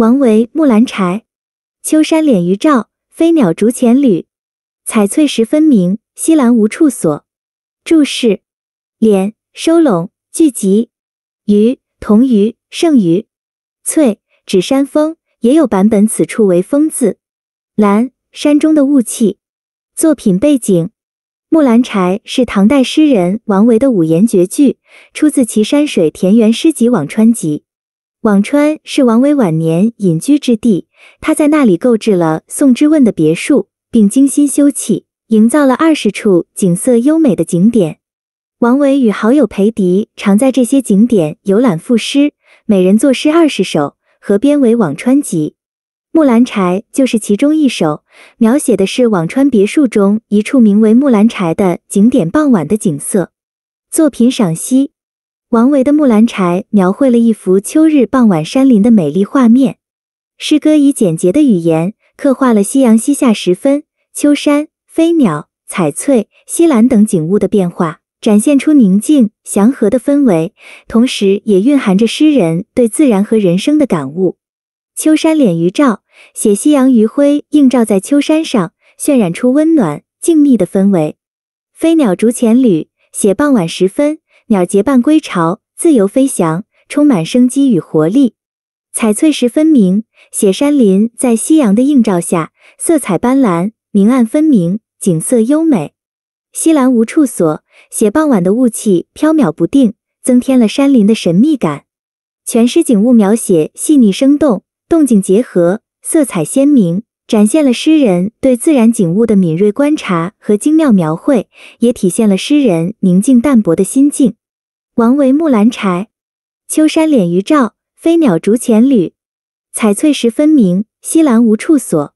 王维《木兰柴》，秋山敛于照，飞鸟逐前侣。彩翠时分明，西兰无处所。注释：敛，收拢，聚集；余，同余，剩余；翠，指山峰，也有版本此处为峰字；兰，山中的雾气。作品背景：《木兰柴》是唐代诗人王维的五言绝句，出自其山水田园诗集《辋川集》。辋川是王维晚年隐居之地，他在那里购置了宋之问的别墅，并精心修葺，营造了二十处景色优美的景点。王维与好友裴迪常在这些景点游览赋诗，每人作诗二十首，合编为《辋川集》。《木兰柴》就是其中一首，描写的是辋川别墅中一处名为木兰柴的景点傍晚的景色。作品赏析。王维的《木兰柴》描绘了一幅秋日傍晚山林的美丽画面。诗歌以简洁的语言刻画了夕阳西下时分，秋山、飞鸟、彩翠、西兰等景物的变化，展现出宁静祥和的氛围，同时也蕴含着诗人对自然和人生的感悟。秋山敛余照写夕阳余晖映照在秋山上，渲染出温暖静谧的氛围。飞鸟逐前侣写傍晚时分。鸟结伴归巢，自由飞翔，充满生机与活力。彩翠时分明，写山林在夕阳的映照下，色彩斑斓，明暗分明，景色优美。西兰无处所，写傍晚的雾气飘渺不定，增添了山林的神秘感。全诗景物描写细腻生动，动静结合，色彩鲜明，展现了诗人对自然景物的敏锐观察和精妙描绘，也体现了诗人宁静淡泊的心境。王维《木兰柴》：秋山敛余照，飞鸟逐浅侣。彩翠时分明，西兰无处所。